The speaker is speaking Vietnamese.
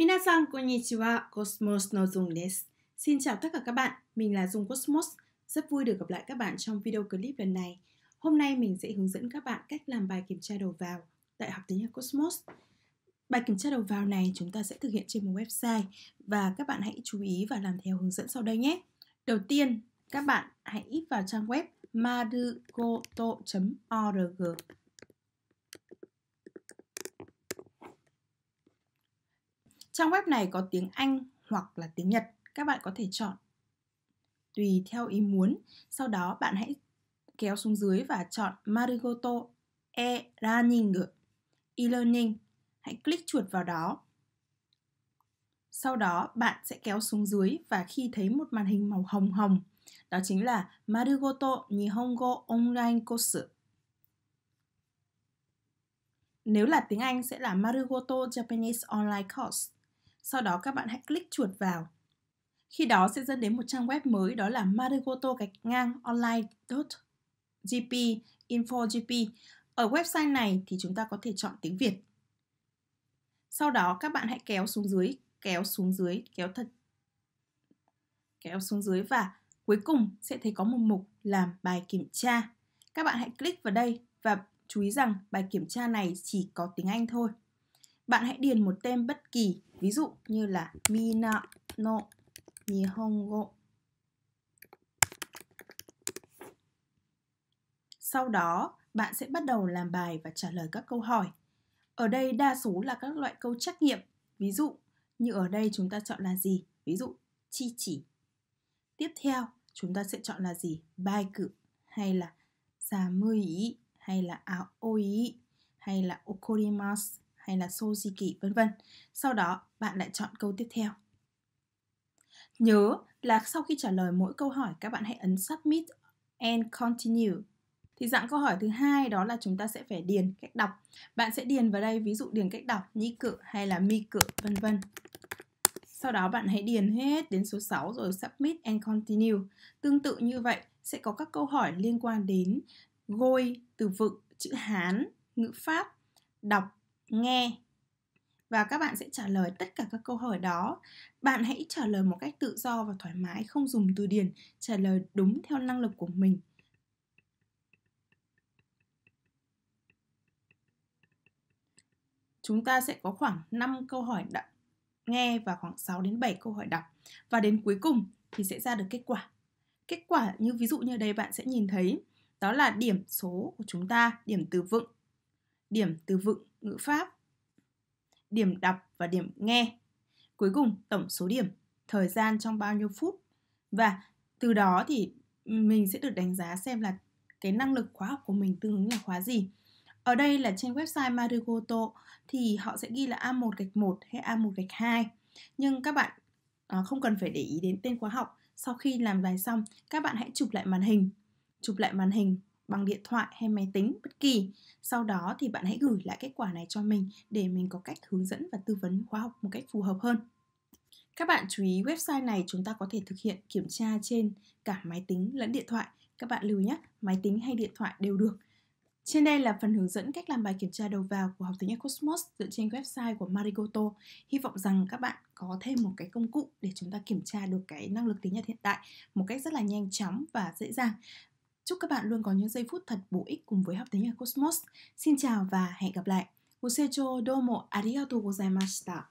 Minasan konnichiwa, Cosmos no Dung des. Xin chào tất cả các bạn, mình là Dung Cosmos. Rất vui được gặp lại các bạn trong video clip lần này. Hôm nay mình sẽ hướng dẫn các bạn cách làm bài kiểm tra đầu vào tại học tiếng Nhật Cosmos. Bài kiểm tra đầu vào này chúng ta sẽ thực hiện trên một website và các bạn hãy chú ý và làm theo hướng dẫn sau đây nhé. Đầu tiên, các bạn hãy vào trang web madugoto org Trang web này có tiếng Anh hoặc là tiếng Nhật, các bạn có thể chọn tùy theo ý muốn. Sau đó bạn hãy kéo xuống dưới và chọn Marigoto e-learning, e-learning. Hãy click chuột vào đó. Sau đó bạn sẽ kéo xuống dưới và khi thấy một màn hình màu hồng hồng, đó chính là Marigoto Nihongo Online Course. Nếu là tiếng Anh sẽ là Marigoto Japanese Online Course. Sau đó các bạn hãy click chuột vào. Khi đó sẽ dẫn đến một trang web mới đó là marigoto gạch ngang online.gp info.gp. Ở website này thì chúng ta có thể chọn tiếng Việt. Sau đó các bạn hãy kéo xuống dưới, kéo xuống dưới, kéo thật kéo xuống dưới và cuối cùng sẽ thấy có một mục làm bài kiểm tra. Các bạn hãy click vào đây và chú ý rằng bài kiểm tra này chỉ có tiếng Anh thôi. Bạn hãy điền một tên bất kỳ, ví dụ như là Mina no Nihongo. Sau đó, bạn sẽ bắt đầu làm bài và trả lời các câu hỏi. Ở đây đa số là các loại câu trắc nghiệm, ví dụ như ở đây chúng ta chọn là gì? Ví dụ chi chỉ. Tiếp theo, chúng ta sẽ chọn là gì? Bai cử hay là giả mười ý hay là aoi hay là okorimasu hay là Sojiki vân vân. Sau đó, bạn lại chọn câu tiếp theo. Nhớ là sau khi trả lời mỗi câu hỏi, các bạn hãy ấn Submit and Continue. Thì dạng câu hỏi thứ hai đó là chúng ta sẽ phải điền cách đọc. Bạn sẽ điền vào đây ví dụ điền cách đọc nhĩ cự hay là mi cự vân vân. Sau đó bạn hãy điền hết đến số 6 rồi Submit and Continue. Tương tự như vậy sẽ có các câu hỏi liên quan đến gôi, từ vựng, chữ Hán, ngữ pháp, đọc nghe và các bạn sẽ trả lời tất cả các câu hỏi đó. Bạn hãy trả lời một cách tự do và thoải mái, không dùng từ điển, trả lời đúng theo năng lực của mình. Chúng ta sẽ có khoảng 5 câu hỏi đọc nghe và khoảng 6 đến 7 câu hỏi đọc và đến cuối cùng thì sẽ ra được kết quả. Kết quả như ví dụ như đây bạn sẽ nhìn thấy đó là điểm số của chúng ta, điểm từ vựng điểm từ vựng ngữ pháp, điểm đọc và điểm nghe. Cuối cùng, tổng số điểm, thời gian trong bao nhiêu phút. Và từ đó thì mình sẽ được đánh giá xem là cái năng lực khóa học của mình tương ứng là khóa gì. Ở đây là trên website Marigoto thì họ sẽ ghi là A1 gạch 1 hay A1 gạch 2. Nhưng các bạn à, không cần phải để ý đến tên khóa học. Sau khi làm bài xong, các bạn hãy chụp lại màn hình. Chụp lại màn hình bằng điện thoại hay máy tính bất kỳ. Sau đó thì bạn hãy gửi lại kết quả này cho mình để mình có cách hướng dẫn và tư vấn khóa học một cách phù hợp hơn. Các bạn chú ý website này chúng ta có thể thực hiện kiểm tra trên cả máy tính lẫn điện thoại. Các bạn lưu nhé, máy tính hay điện thoại đều được. Trên đây là phần hướng dẫn cách làm bài kiểm tra đầu vào của học tiếng Anh Cosmos dựa trên website của Marigoto. Hy vọng rằng các bạn có thêm một cái công cụ để chúng ta kiểm tra được cái năng lực tiếng Nhật hiện tại một cách rất là nhanh chóng và dễ dàng. Chúc các bạn luôn có những giây phút thật bổ ích cùng với học tiếng Nhật Cosmos. Xin chào và hẹn gặp lại. ご清聴どうもありがとうございました。